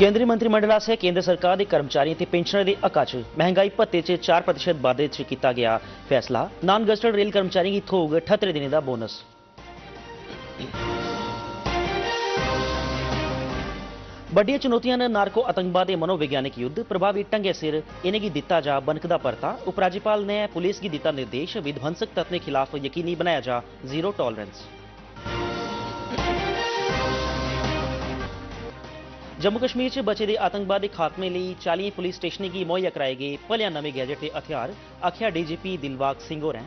केंद्रीय मंत्रिमंडल आसया केंद्र सरकार के कर्मचारियों के पेंशनर के हक च महंगाई भत्ते चार प्रतिशत वाधे किया गया फैसला नॉन गजटड रेल कर्मचारियों की थोग अठहत्तरे दिन का बोनस व्डिया चुनौतियां नारको आतंकवाद के मनोविग्ञानिक युद्ध प्रभावी ढंगे सिर इनकी दिता जा बनकदा परता उपराज्यपाल ने पुलिस की दिता निर्देश विध्वंसक तत्व के खिलाफ यकीनी बनाया जा जीरो टॉलरेंस ਜੰਮੂ ਕਸ਼ਮੀਰ 'ਚ ਬਚੇ ਦੇ ਆਤੰਕਵਾਦ ਦੇ ਖਾਤਮੇ ਲਈ 40 ਪੁਲਿਸ ਸਟੇਸ਼ਨਾਂ ਦੀ ਮੋਹਿਆ ਕਰਾਏ ਗਏ ਭਲਿਆਂ ਨਵੇਂ ਗੈਜਟ ਤੇ ਹਥਿਆਰ ਆਖਿਆ ਡੀਜੀਪੀ ਦਿਲਵਾਗ ਸਿੰਘ ਹੋਰਾਂ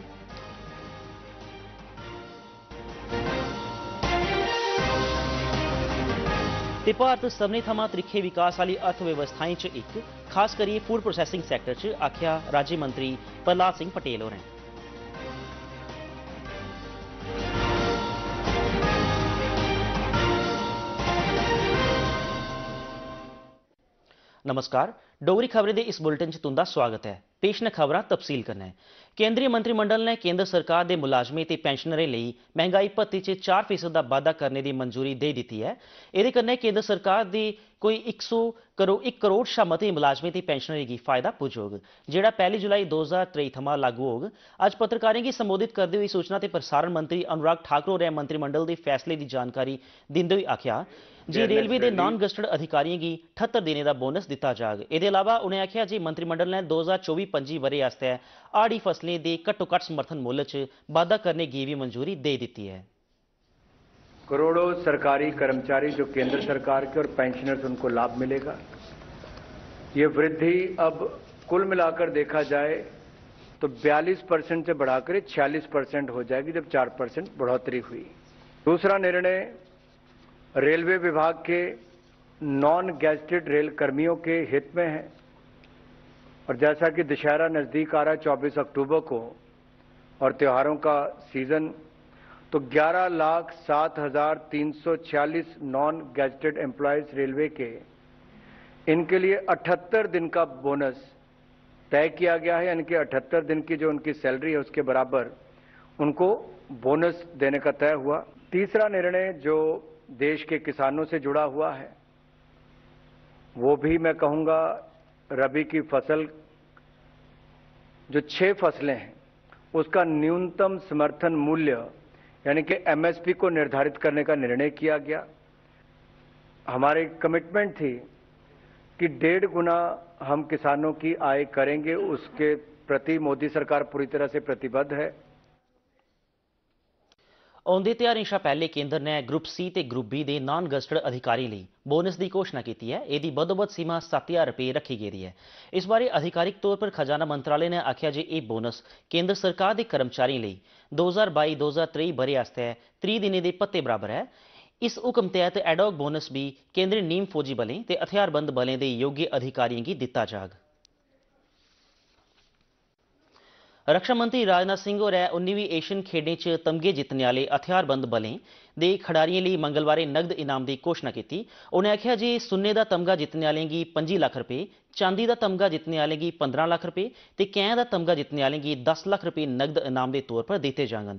ਤੇ ਭਾਰਤ ਸਭਨੇ ਥਾਵਾਂ ਤਰੀਕੇ ਵਿਕਾਸ ਵਾਲੀ ਅਰਥ ਵਿਵਸਥਾਵਾਂ 'ਚ ਇੱਕ ਖਾਸ ਕਰੀਏ ਫੂਡ ਪ੍ਰੋਸੈਸਿੰਗ ਸੈਕਟਰ 'ਚ ਆਖਿਆ ਰਾਜ ਮੰਤਰੀ ਪ੍ਰਲਾਦ ਸਿੰਘ ਪਟੇਲ ਹੋਰਾਂ ਨਮਸਕਾਰ ਡੋਗਰੀ ਖਬਰੇ ਦੇ ਇਸ ਬੁਲੇਟਿਨ 'ਚ ਤੁੰਦਾ ਸਵਾਗਤ ਹੈ ਪੇਸ਼ ਨੇ ਖਬਰਾਂ ਤਫਸੀਲ ਕਰਨਾ ਹੈ ਕੇਂਦਰੀ ਮੰਤਰੀ ਮੰਡਲ ਨੇ ਕੇਂਦਰ ਸਰਕਾਰ ਦੇ ਮੁਲਾਜ਼ਮੇ ਤੇ ਪੈਨਸ਼ਨਰੇ ਲਈ ਮਹਿੰਗਾਈ ਭੱਤੇ 'ਚ 4% ਦਾ ਵਾਧਾ ਕਰਨ ਦੀ ਮਨਜ਼ੂਰੀ ਦੇ ਦਿੱਤੀ ਹੈ ਇਹਦੇ ਕਰਨੇ ਕੇਂਦਰ ਸਰਕਾਰ ਦੀ ਕੋਈ 100 ਕਰੋ 1 ਕਰੋੜ ਸ਼ਮਤੀ ਮੁਲਾਜ਼ਮੇ ਤੇ ਪੈਨਸ਼ਨਰੇ ਦੀ ਫਾਇਦਾ ਪੁੱਜੋਗ ਜਿਹੜਾ 1 ਜੁਲਾਈ 2023 ਥਮਾ ਲਾਗੂ ਹੋਗ ਅੱਜ ਪੱਤਰਕਾਰਾਂ ਨੂੰ ਸੰਬੋਧਿਤ ਕਰਦੇ ਹੋਏ ਸੂਚਨਾ ਤੇ ਪ੍ਰਸਾਰਣ ਮੰਤਰੀ ਅਨੁਰਾਗ ਠਾਕੁਰ ਨੇ ਮੰਤਰੀ ਮੰਡਲ ਦੇ ਫੈਸਲੇ ਦੀ ਜਾਣਕਾਰੀ ਦਿੰਦੇ ਹੋਏ ਆਖਿਆ ਜੀ ਰੇਲਵੇ ਦੇ ਨਾਨ ਗਸਟਡ ਅਧਿਕਾਰੀਆਂ ਕੀ 78 ਦਿਨੇ ਦਾ ਬੋਨਸ ਦਿੱਤਾ ਜਾਗ ਇਹਦੇ अलावा उन्हें आखिया जे मंत्रिमंडल ने दो हजार चौबी पं'जी वरे आड़ी हाड़ी फसलें घट्टो घट समर्थन मुल च वाधा करने की भी मंजूरी दे दी है करोड़ों सरकारी कर्मचारी जो केंद्र सरकार के और पेंशनर्स उनको लाभ मिलेगा ये वृद्धि अब कुल मिलाकर देखा जाए तो 42 परसेंट से बढ़ाकर 46 परसेंट हो जाएगी जब 4 परसेंट बढ़ोतरी हुई दूसरा निर्णय रेलवे विभाग के नॉन गैजेटेड रेल कर्मियों के हित में है और जैसा कि दशहरा नज़दीक आ रहा है चौबीस अक्टूबर को और त्योहारों का सीज़न तो ग्यारह लाख सात हज़ार तीन सौ छियालीस नॉन गैजेटेड एम्प्लॉयज़ रेलवे के इनके लिए अठहत्तर दिन का बोनस तय किया गया है यानी कि अठहत्तर दिन की जो उनकी सैलरी है उसके बराबर उनको बोनस देने का तय हुआ तीसरा निर्णय जो देश के किसानों से जुड़ा हुआ है वो भी मैं कहूंगा रबी की फसल जो छह फसलें हैं उसका न्यूनतम समर्थन मूल्य यानी कि एमएसपी को निर्धारित करने का निर्णय किया गया हमारी कमिटमेंट थी कि डेढ़ गुना हम किसानों की आय करेंगे उसके प्रति मोदी सरकार पूरी तरह से प्रतिबद्ध है ਆਉਂਦੇ ਤਿਆਰ ਸ਼ਾ ਪਹਿਲੇ ਕੇਂਦਰ ਨੇ ਗਰੁੱਪ ਸੀ ਤੇ ਗਰੁੱਪ ਬੀ ਦੇ ਨਾਨ ਗਸਟਡ ਅਧਿਕਾਰੀ ਲਈ ਬੋਨਸ ਦੀ ਘੋਸ਼ਣਾ ਕੀਤੀ ਹੈ ਇਹਦੀ ਬਦੋਬਦ ਸੀਮਾ 7000 ਰੁਪਏ ਰੱਖੀ ਗਈ ਹੈ ਇਸ ਬਾਰੇ ਅਧਿਕਾਰਿਕ ਤੌਰ ਪਰ ਖਜ਼ਾਨਾ ਮੰਤਰਾਲੇ ਨੇ ਆਖਿਆ ਜੇ ਇਹ ਬੋਨਸ ਕੇਂਦਰ ਸਰਕਾਰ ਦੇ ਕਰਮਚਾਰੀ ਲਈ 2022-2023 ਬਰੇ ਆਸਤੇ 30 ਦਿਨੇ ਦੇ ਪੱਤੇ ਬਰਾਬਰ ਹੈ ਇਸ ਹੁਕਮ ਤਹਿਤ ਐਡੋਗ ਬੋਨਸ ਵੀ ਕੇਂਦਰੀ ਨੀਮ ਫੌਜੀ ਬਲੇ ਤੇ ਹਥਿਆਰਬੰਦ ਬਲੇ ਦੇ ਯੋਗ ਅਧਿਕਾਰੀਆਂ ਕੀ ਦਿੱਤਾ ਜਾਗ ਰੱਖਿਆ ਮੰਤਰੀ ਰਾਜਨਾਥ ਸਿੰਘ ਹੋਰ ਹੈ 19ਵੀਂ ਏਸ਼ੀਅਨ ਖੇਡਾਂ 'ਚ ਤਮਗੇ ਜਿੱਤਣ ਵਾਲੇ ਹਥਿਆਰਬੰਦ ਬਲੇ ਦੇ ਖਿਡਾਰੀਆਂ ਲਈ ਮੰਗਲਵਾਰੇ ਨਗਦ ਇਨਾਮ ਦੀ ਘੋਸ਼ਣਾ ਕੀਤੀ ਉਹਨੇ ਆਖਿਆ ਜੀ ਸੁੰਨੇ ਦਾ ਤਮਗਾ ਜਿੱਤਣ ਵਾਲੇਗੀ 25 ਲੱਖ ਰੁਪਏ ਚਾਂਦੀ ਦਾ ਤਮਗਾ ਜਿੱਤਣ ਵਾਲੇਗੀ 15 ਲੱਖ ਰੁਪਏ ਤੇ ਕੈਂ ਦਾ ਤਮਗਾ ਜਿੱਤਣ ਵਾਲੇਗੀ 10 ਲੱਖ ਰੁਪਏ ਨਗਦ ਇਨਾਮ ਦੇ ਤੌਰ ਪਰ ਦਿੱਤੇ ਜਾਣਗੇ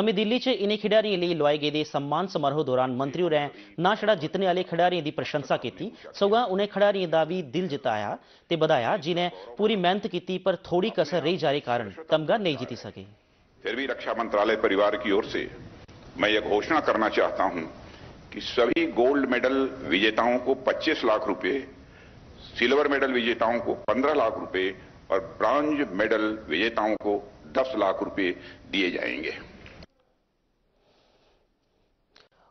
ਨਵੀਂ ਦਿੱਲੀ 'ਚ ਇਨੇ ਖਿਡਾਰੀਆਂ ਲਈ ਲੋਏ ਗਏ ਦੇ ਸਨਮਾਨ ਸਮਾਰੋਹ ਦੌਰਾਨ ਮੰਤਰੀ ਹੋਰਾਂ ਨਾ ਛੜਾ ਜਿੱਤਣ ਵਾਲੇ ਖਿਡਾਰੀਆਂ ਦੀ ਪ੍ਰਸ਼ੰਸਾ ਕੀਤੀ ਸਗਾ ਉਹਨੇ ਖਿਡਾਰੀਆਂ ਦਾ ਵੀ ਦਿਲ ਜਿਤਾਇਆ ਤੇ ਵਧਾਇਆ ਜਿਨੇ ਪੂਰੀ ਮਿਹਨਤ ਕੀਤੀ ਪਰ ਥੋੜੀ ਕਸਰ ਰਹੀ ਜਾਰੇ ਕਾਰਨ ਤਮਗਾ ਨਹੀਂ ਜਿੱਤੀ ਸਕੇ ਫਿਰ ਵੀ ਰੱਖਿਆ ਮੰਤਰਾਲੇ ਪਰਿਵਾਰ ਕੀ ਔਰ ਸੇ मैं यह घोषणा करना चाहता हूं कि सभी गोल्ड मेडल विजेताओं को 25 लाख रुपए सिल्वर मेडल विजेताओं को 15 लाख रुपए और ब्रांज मेडल विजेताओं को 10 लाख रुपए दिए जाएंगे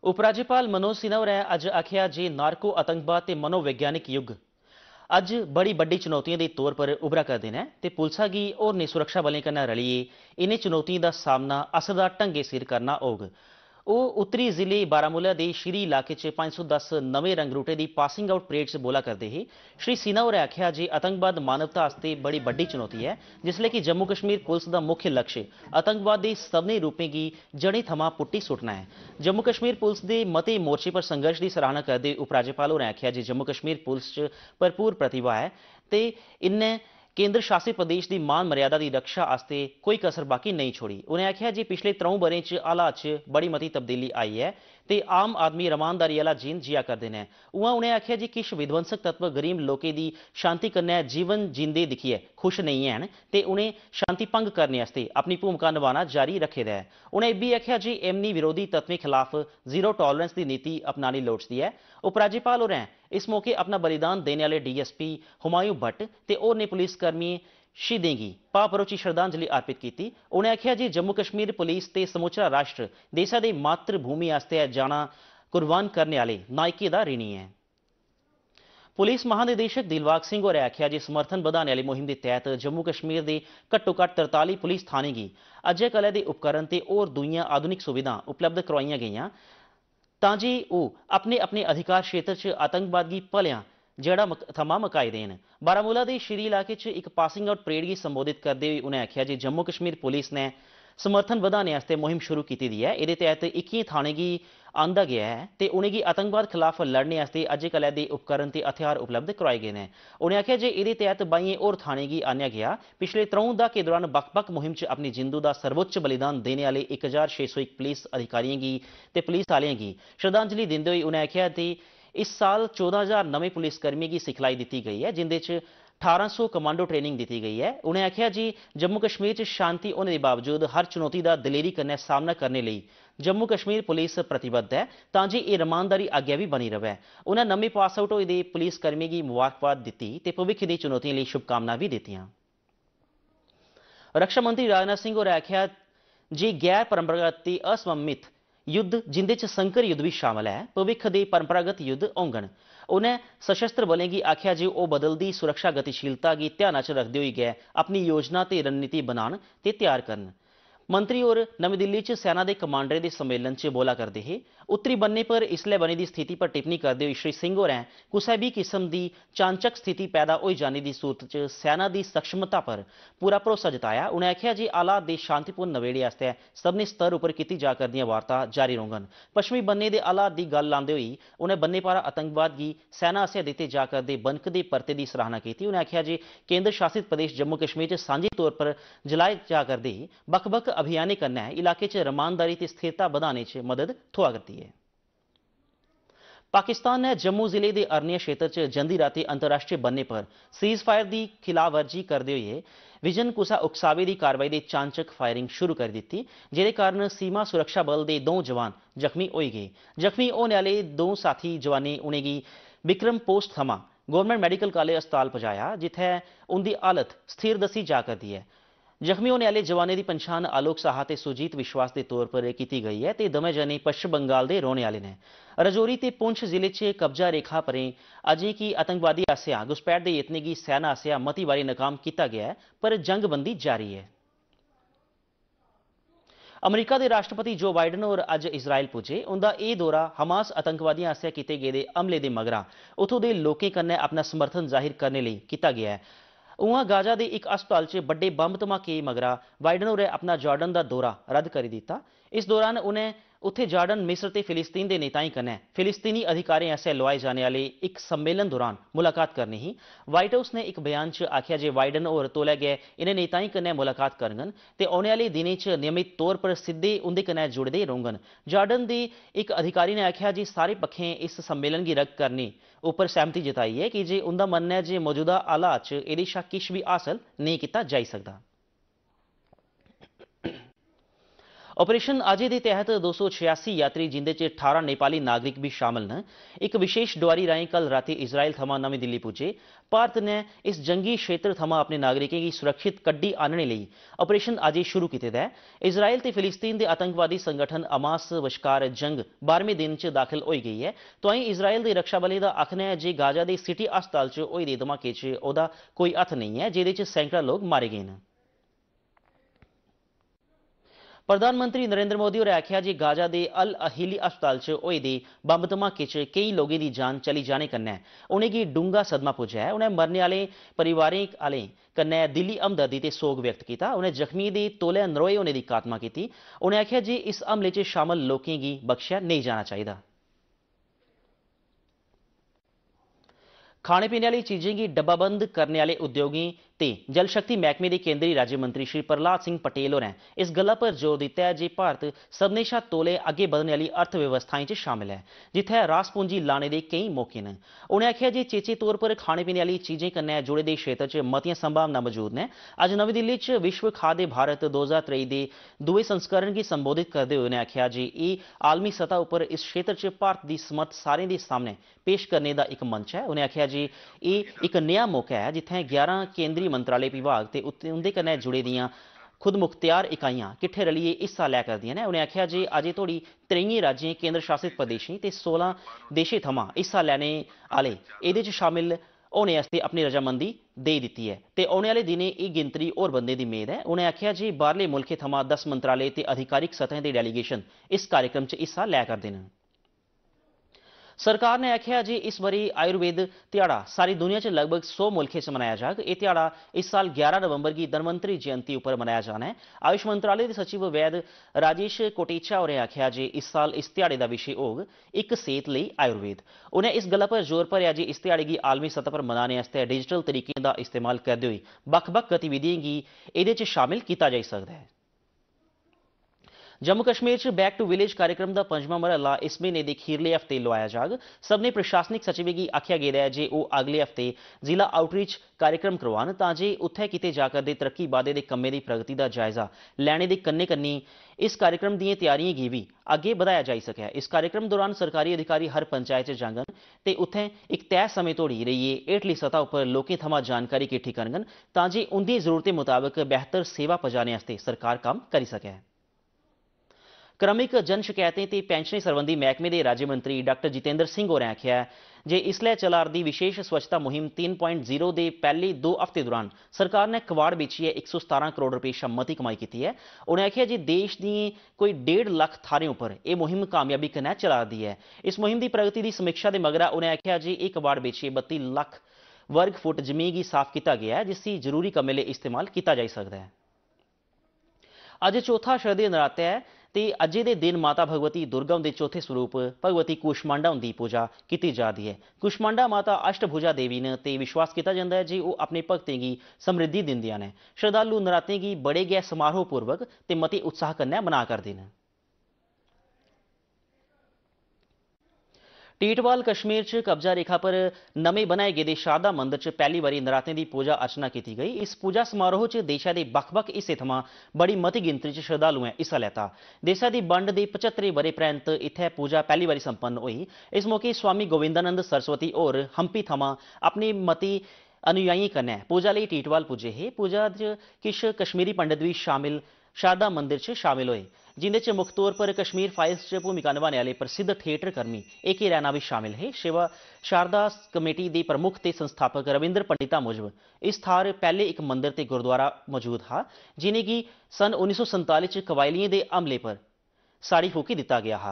मनोज सिन्हा સિનવરે આજે आखिया जी नारको आतंकवाद से મનોવૈજ્ञानिक युग अज बड़ी बड़ी चुनौतियों के तौर पर उभरा करते हैं तो पुलिस की होरने सुरक्षा बलें कन्ना रलिए इन्हें चुनौतियों का सामना असरदार ढंगे सिर करना होगा ਉਹ ਉੱਤਰੀ ਜ਼ਿਲ੍ਹੇ ਬਾਰਾਮੂਲਾ ਦੇ ਸ਼੍ਰੀ ਇਲਾਕੇ 'ਚ 510 ਨਵੇਂ ਰੰਗਰੂਟੇ ਦੀ ਪਾਸਿੰਗ ਆਊਟ ਪਰੇਡ 'ਚ ਬੋਲਾ ਕਰਦੇ ਹੀ ਸ਼੍ਰੀ ਸਿਨਾ ਹੋਰੇ ਆਖਿਆ ਜੀ ਅਤੰਗਵਾਦ ਮਾਨਵਤਾ ਵਾਸਤੇ ਬੜੀ ਵੱਡੀ ਚੁਣੌਤੀ ਹੈ ਜਿਸ ਲਈ ਕਿ ਜੰਮੂ ਕਸ਼ਮੀਰ ਪੁਲਿਸ ਦਾ ਮੁੱਖ ਲਕਸ਼ ਅਤੰਗਵਾਦੀ ਦੇ ਸਭਨੇ ਰੂਪੇ ਕੀ ਜੜੇ ਥਮਾ ਪੁੱਟੀ ਸੁਟਣਾ ਹੈ ਜੰਮੂ ਕਸ਼ਮੀਰ ਪੁਲਿਸ ਦੇ ਮਤੇ ਮੋਰਚੇ ਪਰ ਸੰਘਰਸ਼ ਦੀ ਸਰਾਹਨਾ ਕਰਦੇ ਉਪ ਰਾਜਪਾਲ ਹੋਰੇ ਆਖਿਆ ਜੀ ਜੰਮੂ ਕਸ਼ਮੀਰ ਪੁਲਿਸ 'ਚ ਭਰਪੂਰ ਪ੍ਰਤਿਭਾ ਹੈ ਤੇ ਇਨਨੇ ਕੇਂਦਰ ਸ਼ਾਸਿਤ ਪ੍ਰਦੇਸ਼ ਦੀ ਮਾਨ ਮਰਿਆਦਾ ਦੀ ਰੱਖਿਆ ਵਾਸਤੇ ਕੋਈ ਕਸਰ ਬਾਕੀ ਨਹੀਂ ਛੋੜੀ ਉਹਨੇ ਆਖਿਆ ਜੀ ਪਿਛਲੇ 3 ਬਰੇ ਚ ਹਾਲਾਤ ਚ ਬੜੀ ਮਤੀ ਤਬਦੀਲੀ ਆਈ ਹੈ ਤੇ ਆਮ ਆਦਮੀ ਰਮਾਨਦਾਰੀ ਵਾਲਾ ਜੀਵਨ ਜੀਆ ਕਰਦੇ ਨੇ ਉਹ ਉਹਨੇ ਆਖਿਆ ਜੀ ਕਿਛ ਵਿਦਵੰਸਕ ਤਤਵ ਗਰੀਮ ਲੋਕੇ ਦੀ ਸ਼ਾਂਤੀ ਕਰਨਾ ਜੀਵਨ ਜਿੰਦੇ ਦਿਖੀਏ ਖੁਸ਼ ਨਹੀਂ ਹਨ ਤੇ ਉਹਨੇ ਸ਼ਾਂਤੀ ਪੰਗ ਕਰਨ ਵਾਸਤੇ ਆਪਣੀ ਭੂਮਿਕਾ ਨਿਭਾਣਾ ਜਾਰੀ ਰੱਖੇ ਹੈ ਉਹਨੇ ਇਹ ਵੀ ਆਖਿਆ ਜੀ ਐਮਨੀ ਵਿਰੋਧੀ ਤਤਵੇ ਖਿਲਾਫ ਜ਼ੀਰੋ ਟੋਲਰੈਂਸ ਦੀ ਨੀਤੀ ਅਪਣਾਣੀ ਲੋੜਦੀ ਹੈ ਉਪਰਾਜੀਪਾਲ ਹੋ ਰਹੇ ਇਸ ਮੌਕੇ ਆਪਣਾ ਬਲੀਦਾਨ ਦੇਣ ਵਾਲੇ ਡੀਐਸਪੀ ਹੁਮਾਇੂ ਭੱਟ ਤੇ ਉਹਨੇ ਪੁਲਿਸ ਕਰਮੀ ਸ਼ਹੀਦਾਂ ਦੀ ਪਾਪਰੋਚੀ ਸ਼ਰਧਾਂਜਲੀ ਅਰਪਿਤ ਕੀਤੀ ਉਹਨੇ ਆਖਿਆ ਜੀ ਜੰਮੂ ਕਸ਼ਮੀਰ ਪੁਲਿਸ ਤੇ ਸਮੁੱਚਾ ਰਾਸ਼ਟਰ ਦੇਸ਼ਾ ਦੇ ਮਾਤਰ ਭੂਮੀ ਆਸਤੇ ਜਾਣਾ ਕੁਰਬਾਨ ਕਰਨ ਵਾਲੇ ਨਾਇਕੀ ਦਾ ਰਿਣੀ ਹੈ ਪੁਲਿਸ ਮਹਾਨਿਦੇਸ਼ਕ ਦਿਲਵਾਗ ਸਿੰਘ ਹੋਰੇ ਆਖਿਆ ਜੀ ਸਮਰਥਨ ਵਧਾਉਣ ਵਾਲੀ ਮੁਹਿੰਮ ਦੇ ਤਹਿਤ ਜੰਮੂ ਕਸ਼ਮੀਰ ਦੇ ਘੱਟੋ ਘੱਟ 43 ਪੁਲਿਸ ਥਾਣੇ ਗਈ ਅਜੇ ਕਲੇ ਦੇ ਉਪਕਰਨ ਤੇ ਹੋਰ ਦੁਨੀਆ ਆਧੁਨਿਕ ਸੁਵਿਧਾ ਉਪਲਬਧ ਕਰਵਾਈਆਂ ਗਈਆਂ ਤਾਂ ਜੀ ਉਹ ਆਪਣੇ ਆਪਣੇ ਅਧਿਕਾਰ ਖੇਤਰ 'ਚ ਆਤੰਕਵਾਦੀ ਦੀ ਭਲਿਆਂ ਜਿਹੜਾ ਥਮਾ ਮਕਾਈ ਦੇਣ ਬਾਰਾਮੂਲਾ ਦੇ ਸ਼੍ਰੀ ਇਲਾਕੇ 'ਚ ਇੱਕ ਪਾਸਿੰਗ ਆਊਟ ਪਰੇਡ ਗੀ ਸੰਬੋਧਿਤ ਕਰਦੇ ਹੋਏ ਉਹਨੇ ਆਖਿਆ ਜੀ ਜੰਮੂ ਕਸ਼ਮੀਰ ਪੁਲਿਸ ਨੇ ਸਮਰਥਨ ਵਧਾਉਣ ਵਾਸਤੇ ਮੁਹਿੰਮ ਸ਼ੁਰੂ ਕੀਤੀ ਦੀ ਹੈ ਇਹਦੇ ਤਹਿਤ ਹੀ ਥਾਣੇ ਗੀ ਆਂਦਾ ਗਿਆ ਹੈ ਤੇ ਉਹਨੇ ਕੀ ਆਤੰਕਵਾਦ ਖਿਲਾਫ ਲੜਨ ਵਾਸਤੇ ਅੱਜ ਕੱਲ੍ਹ ਦੇ ਉਪਕਰਨ ਤੇ ਹਥਿਆਰ ਉਪਲਬਧ ਕਰਾਏ ਗਏ ਨੇ ਉਹਨੇ ਆਖਿਆ ਜੇ ਇਹਦੇ ਤਹਿਤ ਬਾਈਏ ਔਰ ਥਾਣੇ ਗੀ ਆਨਿਆ ਗਿਆ ਪਿਛਲੇ 3 ਦਾ ਕੇ ਦੌਰਾਨ ਬਕਬਕ ਮੁਹਿੰਮ ਚ ਆਪਣੀ ਜਿੰਦੂ ਦਾ ਸਰਵੋੱਚ ਬਲੀਦਾਨ ਦੇਣ ਵਾਲੇ 1601 ਪੁਲਿਸ ਅਧਿਕਾਰੀਆਂ ਗੀ ਤੇ ਪੁਲਿਸ ਵਾਲਿਆਂ ਗੀ ਸ਼ਰਧਾਂਜਲੀ ਦਿੰਦੇ ਹੋਏ ਉਹਨੇ ਆਖਿਆ ਤੇ ਇਸ ਸਾਲ 14000 ਨਵੇਂ ਪੁਲਿਸ ਕਰਮੀ ਦੀ ਸਿਖਲਾਈ ਦਿੱਤੀ ਗਈ ਹੈ ਜਿੰਦੇ ਚ 1800 ਕਮਾਂਡੋ ਟ੍ਰੇਨਿੰਗ ਦਿੱਤੀ ਗਈ ਹੈ ਉਹਨੇ ਆਖਿਆ ਜੀ ਜੰਮੂ ਕਸ਼ਮੀਰ 'ਚ ਸ਼ਾਂਤੀ ਉਹਨੇ ਦੇ ਬਾਵਜੂਦ ਹਰ ਚੁਣੌਤੀ ਦਾ ਦਲੇਰੀ ਕਰਨੇ ਸਾਹਮਣਾ ਕਰਨ ਲਈ ਜੰਮੂ ਕਸ਼ਮੀਰ ਪੁਲਿਸ ਪ੍ਰਤੀਬੱਧ ਹੈ ਤਾਂ ਜੀ ਇਹ ਰਮਾਨਦਾਰੀ ਆਗਿਆ ਵੀ ਬਣੀ ਰਵੇ ਉਹਨਾਂ ਨਵੇਂ ਪਾਸ ਆਊਟ ਹੋਏ ਦੇ ਪੁਲਿਸ ਕਰਮੀ ਦੀ ਮੁਬਾਰਕਬਾਦ ਦਿੱਤੀ ਤੇ ਭਵਿੱਖ ਦੀ ਚੁਣੌਤੀਆਂ ਲਈ ਸ਼ੁਭਕਾਮਨਾ ਵੀ ਦਿੱਤੀਆਂ ਰੱਖਿਆ ਮੰਤਰੀ ਰਾਜਨਾਥ ਸਿੰਘ ਹੋਰ ਆਖਿਆ ਜੀ ਗੈਰ ਪਰੰਪਰਾਗਤ ਅਸਮਮਿਤ ਯੁੱਧ ਜਿੰਦੇ 'ਚ ਸੰਕਰ ਯੁੱਧ ਵੀ ਸ਼ਾਮਲ ਹੈ ਭਵਿੱਖ ਦੇ ਪਰੰਪਰਾਗਤ ਯੁੱਧ ਔਂਗਣ ਉਹਨੇ ਸਸ਼ਸਤਰ ਬਲਾਂ ਦੀ ਆਖਿਆ ਜੀ ਉਹ ਬਦਲਦੀ ਸੁਰੱਖਿਆ ਗਤੀਸ਼ੀਲਤਾ ਦੀ ਧਿਆਨ 'ਚ ਰੱਖਦੇ ਹੋਈ ਗਏ ਆਪਣੀ ਯੋਜਨਾ ਤੇ ਰਣਨੀਤੀ ਬਣਾਉਣ ਤੇ ਤਿਆਰ ਕਰਨ ਮੰਤਰੀ ਔਰ ਨਵੀਂ ਦਿੱਲੀ 'ਚ ਸੈਨਾ ਦੇ ਕਮਾਂਡਰ ਦੇ ਸੰਮੇਲਨ 'ਚ ਬੋਲਾ ਕਰਦੇ ਹੈ ਉੱਤਰੀ ਬੰਨੇ ਪਰ ਇਸਲੇ ਬਣੀ ਦੀ ਸਥਿਤੀ ਪਰ ਟਿੱਪਣੀ ਕਰਦੇ ਹੋਏ ਸ਼੍ਰੀ ਸਿੰਘ ਹੋਰਾਂ ਕਿਸੇ ਵੀ ਕਿਸਮ ਦੀ ਚਾਂਚਕ ਸਥਿਤੀ ਪੈਦਾ ਹੋਈ ਜਾਣੀ ਦੀ ਸੂਰਤ 'ਚ ਸੈਨਾ ਦੀ ਸਖਸ਼ਮਤਾ ਪਰ ਪੂਰਾ ਭਰੋਸਾ ਜਤਾਇਆ ਉਹਨੇ ਆਖਿਆ ਜੀ ਆਲਾ ਦੇ ਸ਼ਾਂਤੀਪੂਰਨ ਨਵੇੜੇ ਵਾਸਤੇ ਸਭਨੇ ਸਤਰ ਉੱਪਰ ਕੀਤੀ ਜਾ ਕਰਦੀਆਂ ਵਾਰਤਾ ਜਾਰੀ ਰਹਿਣਗੀਆਂ ਪਸ਼ਮੀ ਬੰਨੇ ਦੇ ਆਲਾ ਦੀ ਗੱਲ ਲਾਂਦੇ ਹੋਈ ਉਹਨੇ ਬੰਨੇ ਪਰ ਆਤੰਕਵਾਦ ਦੀ ਸੈਨਾ ਅਸੇ ਦਿੱਤੇ ਜਾ ਕਰਦੇ ਬੰਕ ਦੇ ਪਰਤੇ ਦੀ ਸਰਾਹਨਾ ਕੀਤੀ ਉਹਨੇ ਆਖਿਆ ਜੀ ਕੇਂਦਰ ਸ਼ਾਸਿਤ ਪ੍ਰਦੇਸ਼ ਜੰਮੂ ਕਸ਼ਮੀਰ 'ਚ ਸਾਂਝੇ ਤੌਰ ਪਰ ਜਲਾਇ ਜਾ ਕਰਦੇ ਬਖਬਖ ਅਭਿਆਨੇ ਕਰਨਾ ਹੈ ਇਲਾਕੇ 'ਚ ਰਮਾਨਦਾਰੀ ਤੇ ਸਥਿਰਤਾ ਬਧਾਣੇ 'ਚ ਮਦਦ ਥੁਆ ਕਰਦੀ ਪਾਕਿਸਤਾਨ ਨੇ ਜੰਮੂ ਜ਼ਿਲ੍ਹੇ ਦੇ ਅਰਨੀਆ ਖੇਤਰ 'ਚ ਜੰਦੀ ਰਾਤੀ ਅੰਤਰਰਾਸ਼ਟਰੀ ਬੰਨੇ ਪਰ ਸੀਜ਼ਫਾਇਰ ਦੀ ਖਿਲਾਫਵਰਜੀ ਕਰਦੇ ਹੋਏ ਵਿਜਨ ਕੁਸਾ ਉਕਸਾਵੇ ਦੀ ਕਾਰਵਾਈ ਦੇ ਚਾਂਚਕ ਫਾਇਰਿੰਗ ਸ਼ੁਰੂ ਕਰ ਦਿੱਤੀ ਜਿਹਦੇ ਕਾਰਨ ਸੀਮਾ ਸੁਰੱਖਿਆ ਬਲ ਦੇ ਦੋ ਜਵਾਨ ਜ਼ਖਮੀ ਹੋਏ ਗਏ ਜ਼ਖਮੀ ਹੋਣ ਵਾਲੇ ਦੋ ਸਾਥੀ ਜਵਾਨੇ ਉਨੇਗੀ ਵਿਕਰਮ ਪੋਸਟ ਥਮਾ ਗਵਰਨਮੈਂਟ ਮੈਡੀਕਲ ਕਾਲਜ ਹਸਪਤਾਲ ਪਹੁੰਚਾਇਆ ਜਿੱਥੇ ਉਹਦੀ ਹਾਲਤ ਸਥਿਰ ਦੱਸੀ ਜਾ ਕਰਦੀ ਹੈ ਜ਼ਖਮੀ ਹੋਣ ਵਾਲੇ ਜਵਾਨੇ ਦੀ ਪਛਾਣ ਆਲੋਕ ਸਾਹਾ ਤੇ ਸੁਜੀਤ ਵਿਸ਼ਵਾਸ ਦੇ ਤੌਰ ਪਰ ਕੀਤੀ ਗਈ ਹੈ ਤੇ ਦਮੇ ਜਨੇ ਪੱਛਮ ਬੰਗਾਲ ਦੇ ਰਹਿਣ ਵਾਲੇ ਨੇ ਰਜੌਰੀ ਤੇ ਪੁੰਛ ਜ਼ਿਲ੍ਹੇ 'ਚ ਕਬਜ਼ਾ ਰੇਖਾ ਪਰੇ ਅਜੇ ਕੀ ਅਤੰਗਵਾਦੀ ਆਸਿਆ ਗੁਸਪੈਟ ਦੇ ਇਤਨੇ ਕੀ ਸੈਨਾ ਆਸਿਆ ਮਤੀ ਵਾਰੀ ਨਾਕਾਮ ਕੀਤਾ ਗਿਆ ਪਰ ਜੰਗਬੰਦੀ ਜਾਰੀ ਹੈ ਅਮਰੀਕਾ ਦੇ ਰਾਸ਼ਟਰਪਤੀ ਜੋ ਬਾਈਡਨ ਔਰ ਅੱਜ ਇਜ਼ਰਾਈਲ ਪੁੱਜੇ ਉਹਦਾ ਇਹ ਦੌਰਾ ਹਮਾਸ ਆਤੰਕਵਾਦੀਆਂ ਆਸਿਆ ਕੀਤੇ ਗਏ ਦੇ ਹਮਲੇ ਦੇ ਮਗਰਾ ਉਥੋਂ ਦੇ ਲੋਕੇ ਕੰਨੇ ਆਪਣਾ ਸਮਰਥਨ ਜ਼ਾਹਿਰ ਕਰਨ ਲਈ ਕੀਤਾ ਗਿਆ ਹੈ ਉਹਾਂ ਗਾਜ਼ਾ ਦੇ ਇੱਕ ਹਸਪਤਾਲ 'ਚ ਵੱਡੇ ਬੰਬ ਧਮਾਕੇ ਮਗਰਾ ਬਾਈਡਨ ਹੋਰੇ ਆਪਣਾ ਜਾਰਡਨ ਦਾ ਦੌਰਾ ਰੱਦ ਕਰ ਦਿੱਤਾ ਇਸ ਦੌਰਾਨ ਉਹਨੇ ਉੱਥੇ ਜਾਰਡਨ ਮਿਸਰ ਤੇ ਫਿਲਿਸਤੀਨ ਦੇ ਨੇਤਾਈ ਕਨੇ ਫਿਲਿਸਤੀਨੀ ਅਧਿਕਾਰੀ ਐਸੇ ਲਵਾਏ ਜਾਣ ਵਾਲੇ ਇੱਕ ਸੰਮੇਲਨ ਦੌਰਾਨ ਮੁਲਾਕਾਤ ਕਰਨੀ ਹੀ ਵਾਈਟ ਹਾਊਸ ਨੇ ਇੱਕ ਬਿਆਨ 'ਚ ਆਖਿਆ ਜੇ ਬਾਈਡਨ ਤੋਂ ਲੈ ਗਏ ਇਹਨੇ ਨੇਤਾਈ ਕਨੇ ਮੁਲਾਕਾਤ ਕਰਨਗਨ ਤੇ ਆਉਣ ਵਾਲੇ ਦਿਨੇ 'ਚ ਨਿਯਮਿਤ ਤੌਰ ਪਰ ਸਿੱਧੇ ਉਹਦੇ ਕਨੇ ਜੁੜਦੇ ਰਹੋਗਨ ਜਾਰਡਨ ਦੀ ਇੱਕ ਅਧਿਕਾਰੀ ਨੇ ਆਖਿਆ ਜੀ ਸਾਰੇ ਪੱਖੇ ਇਸ ਸੰਮੇਲਨ ਦੀ ਰੱਖ ਕਰਨੀ ਉੱਪਰ ਸਹਿਮਤੀ ਜਤਾਈ ਹੈ ਕਿ ਜੇ ਉਹਦਾ ਮੰਨਣਾ ਹੈ ਜੇ ਮੌਜੂਦਾ ਹਾਲਾਤ 'ਚ ਇਹਦੀ ਸ਼ੱਕ ਕਿਛ ਵੀ ਹਾਸਲ ਨਹੀਂ ਕੀਤਾ ਜਾ ਸਕਦਾ ਆਪਰੇਸ਼ਨ ਅਜੇ ਦੇ ਤਹਿਤ 286 ਯਾਤਰੀ ਜਿੰਦੇ ਚ 18 ਨੇਪਾਲੀ ਨਾਗਰਿਕ ਵੀ ਸ਼ਾਮਲ ਨੇ ਇੱਕ ਵਿਸ਼ੇਸ਼ ਡਵਾਰੀ ਰਾਹੀਂ ਕੱਲ ਰਾਤੀ ਇਜ਼ਰਾਈਲ ਥਮਾ ਨਵੀਂ ਦਿੱਲੀ ਪਹੁੰਚੇ ਭਾਰਤ ਨੇ ਇਸ ਜੰਗੀ ਖੇਤਰ ਥਮਾ ਆਪਣੇ ਨਾਗਰਿਕਾਂ ਦੀ ਸੁਰੱਖਿਅਤ ਕੱਢੀ ਆਣਨੇ ਲਈ ਆਪਰੇਸ਼ਨ ਅਜੇ ਸ਼ੁਰੂ ਕੀਤੇ ਦਾ ਇਜ਼ਰਾਈਲ ਤੇ ਫਿਲਿਸਤੀਨ ਦੇ ਆਤੰਕਵਾਦੀ ਸੰਗਠਨ ਅਮਾਸ ਵਿਚਕਾਰ ਜੰਗ 12ਵੇਂ ਦਿਨ ਚ ਦਾਖਲ ਹੋਈ ਗਈ ਹੈ ਤਾਂ ਹੀ ਇਜ਼ਰਾਈਲ ਦੇ ਰੱਖਿਆ ਬਲੇ ਦਾ ਆਖਣਾ ਹੈ ਜੇ ਗਾਜ਼ਾ ਦੇ ਸਿਟੀ ਹਸਪਤਾਲ ਚ ਹੋਈ ਦੇ ਧਮਾਕੇ ਚ ਉਹਦਾ ਕੋਈ ਅਰਥ ਨਹੀਂ ਹੈ ਜਿਹਦੇ ਚ ਸੈਂਕੜਾ ਲੋਕ ਮਾਰੇ ਗਏ ਨੇ ਪ੍ਰਧਾਨ ਮੰਤਰੀ ਨਰਿੰਦਰ ਮੋਦੀ ਹੋਰੇ ਆਖਿਆ ਜੀ ਗਾਜ਼ਾ ਦੇ ਅਲ ਅਹਿਲੀ ਹਸਪਤਾਲ 'ਚ ਹੋਏ ਦੇ ਬੰਬ ਧਮਾਕੇ 'ਚ ਕਈ ਲੋਗੇ ਦੀ ਜਾਨ ਚਲੀ ਜਾਣੇ ਕੰਨੇ ਉਹਨੇ ਕੀ ਡੂੰਗਾ ਸਦਮਾ ਪੁੱਜਿਆ ਉਹਨੇ ਮਰਨੇ ਵਾਲੇ ਪਰਿਵਾਰਿਕ ਵਾਲੇ ਕੰਨੇ ਦਿੱਲੀ ਅਮਦਦੀ ਤੇ ਸੋਗ ਵਿਅਕਤ ਕੀਤਾ ਉਹਨੇ ਜ਼ਖਮੀ ਦੀ ਤੋਲੇ ਨਰੋਏ ਉਹਨੇ ਦੀ ਕਾਤਮਾ ਕੀਤੀ ਉਹਨੇ ਆਖਿਆ ਜੀ ਇਸ ਹਮਲੇ 'ਚ ਸ਼ਾਮਲ ਲੋਕਾਂ ਦੀ ਬਖਸ਼ਿਆ ਨਹੀਂ ਜਾਣਾ ਚਾਹੀਦਾ ਖਾਣੇ ਪੀਣ ਵਾਲੀ ਚੀਜ਼ਾਂ की ਡੱਬਾਬੰਦ ਕਰਨ ਵਾਲੇ ਉਦਯੋਗੀ ਤੇ ਜਲ ਸ਼ਕਤੀ ਮਹਿਕਮੇ ਦੇ ਕੇਂਦਰੀ ਰਾਜ ਮੰਤਰੀ ਸ਼੍ਰੀ ਪ੍ਰਲਾਦ ਸਿੰਘ ਪਟੇਲ ਹੋਰ ਨੇ ਇਸ ਗੱਲ ਪਰ ਜ਼ੋਰ ਦਿੱਤਾ ਹੈ ਜੇ ਭਾਰਤ ਸਭਨੇਸ਼ਾ ਤੋਲੇ ਅੱਗੇ ਵਧਣ ਵਾਲੀ ਅਰਥ ਵਿਵਸਥਾਵਾਂ 'ਚ ਸ਼ਾਮਿਲ ਹੈ ਜਿੱਥੇ ਰਾਸ ਪੂੰਜੀ ਲਾਣੇ ਦੇ ਕਈ ਮੌਕੇ ਨੇ ਉਹਨੇ ਆਖਿਆ ਜੀ ਚੇਚੇ ਤੌਰ 'ਤੇ ਖਾਣੇ ਪੀਣ ਵਾਲੀ ਚੀਜ਼ਾਂ ਕੰਨੇ ਜੁੜੇ ਦੇ ਖੇਤਰ 'ਚ ਮਤੀਆਂ ਸੰਭਾਵਨਾ ਮੌਜੂਦ ਨੇ ਅੱਜ ਨਵੀਂ ਦਿੱਲੀ 'ਚ ਵਿਸ਼ਵ ਖਾਦੇ ਭਾਰਤ 2023 ਦੇ ਦੂਏ ਸੰਸਕਰਣ ਕੀ ਸੰਬੋਧਿਤ ਕਰਦੇ ਹੋਏ ਨੇ ਆਖਿਆ ਜੀ ਇਹ ਆਲਮੀ ਸਤਾ ਉੱਪਰ ਇਸ ਖੇਤਰ 'ਚ ਭਾਰਤ ਦੀ ਸਮਤ ਸਾਰੇ ਦੇ ਸਾਹਮਣੇ ਪੇਸ਼ ਕਰਨੇ ਦਾ ਇੱਕ ਮੰਚ ਹੈ ਉਹਨੇ ਆਖਿਆ ਜੀ ਇਹ ਇੱਕ ਨਿਆ ਮੌਕਾ ਹੈ ਜਿੱਥੇ 11 ਕੇਂਦਰੀ ਮਾਲੀ ਮੰਤਰਾਲੇ ਵਿਭਾਗ ਤੇ ਉੱਤੇ ਉਹਦੇ ਕਨੇ ਜੁੜੇ ਦੀਆਂ ਖੁਦ ਮੁਖਤਿਆਰ ਇਕਾਈਆਂ ਕਿੱਥੇ ਰਲੀਏ ਹਿੱਸਾ ਲੈ ਕਰਦੀਆਂ ਨੇ ਉਹਨੇ ਆਖਿਆ ਜੀ ਅਜੇ ਤੋੜੀ 23 ਰਾਜੇ ਕੇਂਦਰ ਸ਼ਾਸਿਤ ਪ੍ਰਦੇਸ਼ੀ ਤੇ 16 ਦੇਸ਼ੇ ਥਮਾ ਹਿੱਸਾ ਲੈਣੇ ਆਲੇ ਇਹਦੇ ਚ ਸ਼ਾਮਿਲ ਉਹਨੇ ਅਸਤੇ ਆਪਣੀ ਰਜਾਮੰਦੀ ਦੇ ਦਿੱਤੀ ਹੈ ਤੇ ਆਉਣ ਵਾਲੇ ਦਿਨੇ ਇਹ ਗਿਣਤਰੀ ਹੋਰ ਬੰਦੇ ਦੀ ਮੇਦ ਹੈ ਉਹਨੇ ਆਖਿਆ ਜੀ ਬਾਹਰਲੇ ਮੁਲਕੇ ਥਮਾ 10 ਮੰਤਰਾਲੇ ਤੇ ਅਧਿਕਾਰਿਕ ਸਤਹ ਦੇ ਡੈਲੀਗੇਸ਼ਨ ਇਸ ਕਾਰਜਕ੍ਰਮ 'ਚ ਹਿੱਸਾ ਲੈ ਕਰਦੇ ਨੇ ਸਰਕਾਰ ਨੇ ਆਖਿਆ ਜੀ ਇਸ ਵਾਰੀ ਆਯੁਰਵੇਦ ਤਿਹਾੜਾ ਸਾਰੀ ਦੁਨੀਆ 'ਚ ਲਗਭਗ 100 ਮੁਲਕੇ 'ਚ ਮਨਾਇਆ ਜਾਗ ਇਹ ਤਿਹਾੜਾ ਇਸ ਸਾਲ 11 ਨਵੰਬਰ ਦੀ ਧਨਵੰਤਰੀ ਜਯੰਤੀ ਉੱਪਰ ਮਨਾਇਆ ਜਾਣਾ ਹੈ ਆਯੁਸ਼ ਮੰਤਰਾਲੇ ਦੇ ਸਚਿਵ ਵੈਦ ਰਾਜੇਸ਼ ਕੋਟੀਚਾ ਹੋਰੇ ਆਖਿਆ ਜੀ ਇਸ ਸਾਲ ਇਸ ਤਿਹਾੜੇ ਦਾ ਵਿਸ਼ੇ ਹੋਗ ਇੱਕ ਸੇਤ ਲਈ ਆਯੁਰਵੇਦ ਉਹਨੇ ਇਸ ਗੱਲ ਪਰ ਜ਼ੋਰ ਭਰਿਆ ਜੀ ਇਸ ਤਿਹਾੜੇ ਦੀ ਆਲਮੀ ਸਤਹ ਪਰ ਮਨਾਣੇ ਵਾਸਤੇ ਡਿਜੀਟਲ ਤਰੀਕਿਆਂ ਦਾ ਇਸਤੇਮਾਲ ਕਰਦੇ ਹੋਏ ਵੱਖ-ਵੱਖ ਗਤੀਵਿਧੀਆਂ ਦੀ ਇਹਦੇ 'ਚ ਸ਼ਾਮਿਲ ਕੀਤਾ ਜਾ ਸਕਦਾ ਹੈ ਜੰਮੂ ਕਸ਼ਮੀਰ 'ਚ ਬੈਕ ਟੂ ਵਿਲੇਜ ਕਾਰਜਕ੍ਰਮ ਦਾ ਪੰਜਵਾਂ ਮਰਹਲਾ ਇਸ ਮਹੀਨੇ ਦੇ ਖੀਰਲੇ ਹਫਤੇ ਲਵਾਇਆ ਜਾਗ ਸਭ ਨੇ ਪ੍ਰਸ਼ਾਸਨਿਕ ਸਚਿਵੇਗੀ ਆਖਿਆ ਗਿਆ ਹੈ ਜੇ ਉਹ ਅਗਲੇ ਹਫਤੇ ਜ਼ਿਲ੍ਹਾ ਆਊਟਰੀਚ ਕਾਰਜਕ੍ਰਮ ਕਰਵਾਣ ਤਾਂ ਜੇ ਉੱਥੇ ਕਿਤੇ ਜਾ ਕੇ ਦੇ ਤਰੱਕੀ ਬਾਦੇ ਦੇ ਕੰਮੇ ਦੀ ਪ੍ਰਗਤੀ ਦਾ ਜਾਇਜ਼ਾ ਲੈਣੇ ਦੇ ਕੰਨੇ ਕੰਨੀ ਇਸ ਕਾਰਜਕ੍ਰਮ ਦੀਆਂ ਤਿਆਰੀਆਂ ਗੀ ਵੀ ਅੱਗੇ ਵਧਾਇਆ ਜਾ ਸਕਿਆ ਇਸ ਕਾਰਜਕ੍ਰਮ ਦੌਰਾਨ ਸਰਕਾਰੀ ਅਧਿਕਾਰੀ ਹਰ ਪੰਚਾਇਤ 'ਚ ਜਾਂਗਨ ਤੇ ਉੱਥੇ ਇੱਕ ਤੈਅ ਸਮੇਂ ਤੋੜੀ ਰਹੀਏ ਏਟਲੀ ਸਤਾ ਉੱਪਰ ਲੋਕੀ ਥਮਾ ਜਾਣਕਾਰੀ ਇਕੱਠੀ ਕਰਨਗਨ ਤਾਂ ਜੇ ਉਹਦੀ ਜ਼ਰੂਰਤ ਮੁਤਾਬਕ ਬਿਹਤਰ ਸੇਵਾ ਪਜਾਣੇ ਵਾਸਤੇ ਸਰਕਾਰ ਕੰਮ ਕਰ ਸਕੇ ਕ੍ਰਮਿਕ ਜਨ ਸ਼ਿਕਾਇਤਾਂ ਤੇ ਪੈਨਸ਼ਨ ਸੰਬੰਧੀ ਮਹਿਕਮੇ ਦੇ ਰਾਜ ਮੰਤਰੀ ਡਾਕਟਰ ਜਿਤੇਂਦਰ ਸਿੰਘ ਹੋਰਾਂ ਆਖਿਆ ਜੇ ਇਸਲੇ ਚਲਾਰ ਦੀ ਵਿਸ਼ੇਸ਼ ਸਵੱਛਤਾ ਮੁਹਿੰਮ 3.0 ਦੇ ਪਹਿਲੇ 2 ਹਫ਼ਤੇ ਦੌਰਾਨ ਸਰਕਾਰ ਨੇ ਕਵਾੜ ਵੇਚੀ 117 ਕਰੋੜ ਰੁਪਏ ਸ਼ਮਤੀ ਕਮਾਈ ਕੀਤੀ ਹੈ ਉਹਨੇ ਆਖਿਆ ਜੀ ਦੇਸ਼ ਦੀ ਕੋਈ 1.5 ਲੱਖ ਥਾਰੇ ਉੱਪਰ ਇਹ ਮੁਹਿੰਮ ਕਾਮਯਾਬੀ ਕਨੈ ਚਲਾ ਰਹੀ ਹੈ ਇਸ ਮੁਹਿੰਮ ਦੀ ਪ੍ਰਗਤੀ ਦੀ ਸਮੀਖਿਆ ਦੇ ਮਗਰਾ ਉਹਨੇ ਆਖਿਆ ਜੀ ਇਹ ਕਵਾੜ ਵੇਚੀ 32 ਲੱਖ ਵਰਗ ਫੁੱਟ ਜ਼ਮੀਨ ਦੀ ਸਾਫ਼ ਕੀਤਾ ਗਿਆ ਹੈ ਜਿਸ ਦੀ ਜ਼ਰੂਰੀ ਕੰਮ ਲਈ ਇਸਤੇਮਾਲ ਕੀਤਾ ਜਾ ਸਕਦਾ ਹੈ ਅੱਜ ਚੌਥਾ ਸ਼ਰਦੀ ਨਰਾਤਾ ਹੈ ਤੇ ਅਜੇ ਦੇ ਦਿਨ ਮਾਤਾ ਭਗਵਤੀ ਦੁਰਗਮ ਦੇ ਚੌਥੇ ਸਰੂਪ ਭਗਵਤੀ ਕੁਸ਼ਮੰਡਾ ਦੀ ਪੂਜਾ ਕੀਤੀ ਜਾਂਦੀ ਹੈ ਕੁਸ਼ਮੰਡਾ ਮਾਤਾ ਅਸ਼ਟਭੁਜਾ ਦੇਵੀ ਨੇ ਤੇ ਵਿਸ਼ਵਾਸ ਕੀਤਾ ਜਾਂਦਾ ਹੈ ਜੀ ਉਹ ਆਪਣੇ ਭਗਤਾਂ ਦੀ ਸਮ੍ਰਿੱਧੀ ਦਿੰਦੀਆਂ ਨੇ ਸ਼ਰਧਾਲੂ ਨਰਾਤੇ ਦੀ ਬੜੇ ਗਿਆ ਸਮਾਰੋਹ ਪੂਰਵਕ ਤੇ ਮਤੀ ਉਤਸ਼ਾਹ ਕੰਨਿਆ ਮਨਾ ਕਰਦੇ ਨੇ ਟੀਟਵਾਲ ਕਸ਼ਮੀਰ 'ਚ ਕਬਜ਼ਾ ਰੇਖਾ ਪਰ ਨਵੇਂ ਬਣਾਏ ਗਏ ਦੇ ਸ਼ਾਰਦਾ ਮੰਦਿਰ 'ਚ ਪਹਿਲੀ ਵਾਰੀ ਨਰਾਤੇ ਦੀ ਪੂਜਾ ਅਰਚਨਾ ਕੀਤੀ ਗਈ ਇਸ ਪੂਜਾ ਸਮਾਰੋਹ 'ਚ ਦੇਸ਼ਾ ਦੇ ਵੱਖ-ਵੱਖ ਹਿੱਸੇ ਥਮਾਂ ਬੜੀ ਮਤੀ ਗਿਣਤੀ 'ਚ ਸ਼ਰਧਾਲੂਆਂ ਹਿੱਸਾ ਲੈਤਾ ਦੇਸ਼ਾ ਦੀ ਵੰਡ ਦੇ 75 ਬਰੇ ਪ੍ਰੈਂਤ ਇੱਥੇ ਪੂਜਾ ਪਹਿਲੀ ਵਾਰੀ ਸੰਪੰਨ ਹੋਈ ਇਸ ਮੌਕੇ ਸਵਾਮੀ ਗੋਵਿੰਦਾਨੰਦ ਸਰਸਵਤੀ ਔਰ ਹੰਪੀ ਥਮਾਂ ਆਪਣੀ ਮਤੀ ਅਨੁਯਾਈ ਕਨੇ ਪੂਜਾ ਲਈ ਟੀਟਵਾਲ ਪੁੱਜੇ ਹੈ ਪੂਜਾ 'ਚ ਕਿਸ਼ ਕਸ਼ਮੀਰੀ ਪੰਡਤ ਵੀ ਸ਼ਾਮਿਲ शारदा मंदिर से शामिल हुए जिंदे च मुख्य तौर पर कश्मीर फाइल्स च भूमिका निभाने आह्ले प्रसिद्ध थिएटर कर्मी ए के रैना भी शामिल हे शिवा शारदा कमेटी दे प्रमुख ते संस्थापक रविंद्र पंडिता मुजब इस थाह्र पैह्ले इक मंदिर ते गुरुद्वारा मौजूद हा जिनेंगी सन उन्नी सौ संताली च कबायलियें दे हमले पर साड़ी फूकी दित्ता गेआ हा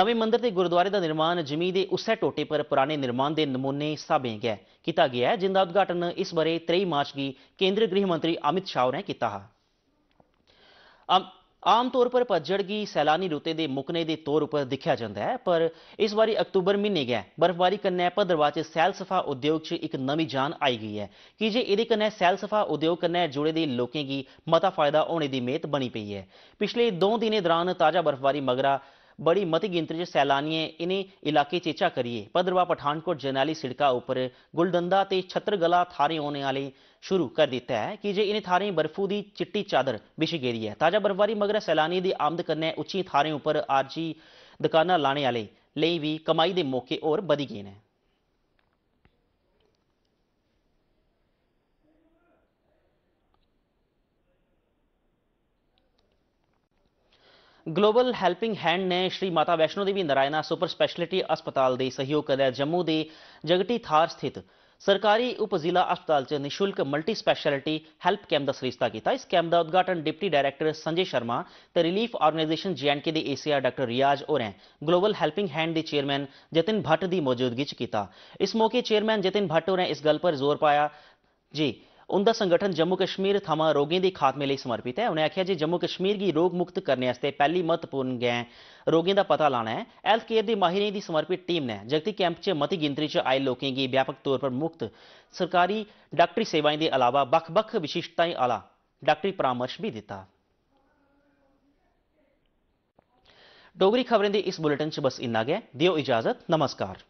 नमें मंदिर ते गुरुद्वारे दा निर्माण जमीं दे उस्सै टोटे पर पुराने निर्माण दे नमूने स्हाबें गै कीता गेआ ऐ जिंदा उद्घाटन इस ब'रे त्रेई मार्च गी केंद्री गृह मंत्री अमित शाह होरें कीता हा ਆਮ ਤੌਰ ਪਰ ਪਤਝੜ ਸੈਲਾਨੀ ਰੁੱਤੇ ਦੇ ਮੁਕਨੇ ਦੇ ਤੌਰ ਉੱਪਰ ਦਿਖਿਆ ਜਾਂਦਾ ਹੈ ਪਰ ਇਸ ਵਾਰੀ ਅਕਤੂਬਰ ਮਹੀਨੇ ਗਿਆ ਬਰਫਬਾਰੀ ਕੰਨੇ ਦਰਵਾਜੇ ਸੈਲ ਸੈਲਸਫਾ ਉਦਯੋਗ 'ਚ ਇੱਕ ਨਵੀਂ ਜਾਨ ਆਈ ਗਈ ਹੈ ਕਿ ਜੇ ਇਹਦੇ ਕੰਨੇ ਸੈਲਸਫਾ ਉਦਯੋਗ ਕੰਨੇ ਜੁੜੇ ਦੇ ਲੋਕਾਂ ਦੀ ਮਤਾ ਫਾਇਦਾ ਹੋਣੇ ਦੀ ਮੇਤ ਬਣੀ ਪਈ ਹੈ ਪਿਛਲੇ 2 ਦਿਨੇ ਦੌਰਾਨ ਤਾਜ਼ਾ ਬਰਫਬਾਰੀ ਮਗਰਾ बड़ी मती गिनती सैलानिए इन्हें इलाके चेचा करिए भद्रवा पठानकोट जरनैली सिड़का उपर गुलदंदा ते छतरगला थारें औने आह्ले शुरू कर दित्ता ऐ की जे इनें थाह्रें बर्फू दी चिट्टी चादर बिछी गेदी ऐ ताजा बर्फबारी मगरा सैलानियें दी आमद कन्नै उच्चियें थाह्रें उप्पर आरजी दकानां लाने आह्ले लेई बी कमाई दे मौके होर बधी गे न ਗਲੋਬਲ ਹੈਲਪਿੰਗ ਹੈਂਡ ਨੇ ਸ਼੍ਰੀ ਮਾਤਾ ਵੈਸ਼ਨੋ ਦੇਵੀ ਨਰਾਇਣਾ ਸੁਪਰ ਸਪੈਸ਼ਲਿਟੀ ਹਸਪਤਾਲ ਦੇ ਸਹਿਯੋਗ ਕਰਿਆ ਜੰਮੂ ਦੇ ਜਗਟੀ ਥਾਰ ਸਥਿਤ ਸਰਕਾਰੀ ਉਪ ਜ਼ਿਲ੍ਹਾ ਹਸਪਤਾਲ 'ਚ ਨਿਸ਼ੁਲਕ ਮਲਟੀ ਸਪੈਸ਼ਲਿਟੀ ਹੈਲਪ ਕੈਂਪ ਦਾ ਸ੍ਰਿਸ਼ਤਾ ਕੀਤਾ ਇਸ ਕੈਂਪ ਦਾ ਉਦਘਾਟਨ ਡਿਪਟੀ ਡਾਇਰੈਕਟਰ ਸੰਜੇ ਸ਼ਰਮਾ ਤੇ ਰਿਲੀਫ ਆਰਗੇਨਾਈਜੇਸ਼ਨ ਜੀਐਨਕੇ ਦੇ ਏਸੀਆਰ ਡਾਕਟਰ ਰਿਆਜ਼ ਔਰ ਗਲੋਬਲ ਹੈਲਪਿੰਗ ਹੈਂਡ ਦੇ ਚੇਅਰਮੈਨ ਜਤਿਨ ਭੱਟ ਦੀ ਮੌਜੂਦਗੀ 'ਚ ਕੀਤਾ ਇਸ ਮੌਕੇ ਚੇਅਰਮੈਨ ਜਤਿਨ ਭੱਟ ਔਰ ਇਸ ਗੱਲ ਪਰ ਜ਼ੋਰ ਪਾਇਆ ਜੀ ਉਹਨਾਂ ਸੰਗਠਨ ਜੰਮੂ ਕਸ਼ਮੀਰ ਥਮਾ ਰੋਗਾਂ ਦੀ ਖਾਤਮੇ ਲਈ ਸਮਰਪਿਤ ਹੈ ਉਹਨੇ ਆਖਿਆ ਜੀ ਜੰਮੂ ਕਸ਼ਮੀਰ ਦੀ ਰੋਗ ਮੁਕਤ ਕਰਨੇ ਵਾਸਤੇ ਪਹਿਲੀ ਮਹੱਤਵਪੂਰਨ ਗੈਂ ਰੋਗਾਂ ਦਾ ਪਤਾ ਲਾਣਾ ਹੈ ਹੈਲਥ ਕੇਅਰ ਦੀ ਮਾਹਿਰਾਂ ਦੀ ਸਮਰਪਿਤ ਟੀਮ ਨੇ ਜਗਤੀ ਕੈਂਪ 'ਚ ਮਤੀ ਗਿੰਤਰੀ 'ਚ ਆਏ ਲੋਕਾਂ ਦੀ ਵਿਆਪਕ ਤੌਰ ਪਰ ਮੁਕਤ ਸਰਕਾਰੀ ਡਾਕਟਰੀ ਸੇਵਾਵਾਂ ਦੇ ਅਲਾਵਾ ਬਖ ਬਖ ਵਿਸ਼ੇਸ਼ਤਾਵਾਂ ਵਾਲਾ ਡਾਕਟਰੀ ਪਰਾਮਰਸ਼ ਵੀ ਦਿੱਤਾ ਡੋਗਰੀ ਖਬਰਾਂ ਦੇ ਇਸ ਬੁਲੇਟਿਨ 'ਚ ਬਸ ਇੰਨਾ ਗਿਆ ਦਿਓ ਇਜਾਜ਼ਤ ਨਮਸਕਾਰ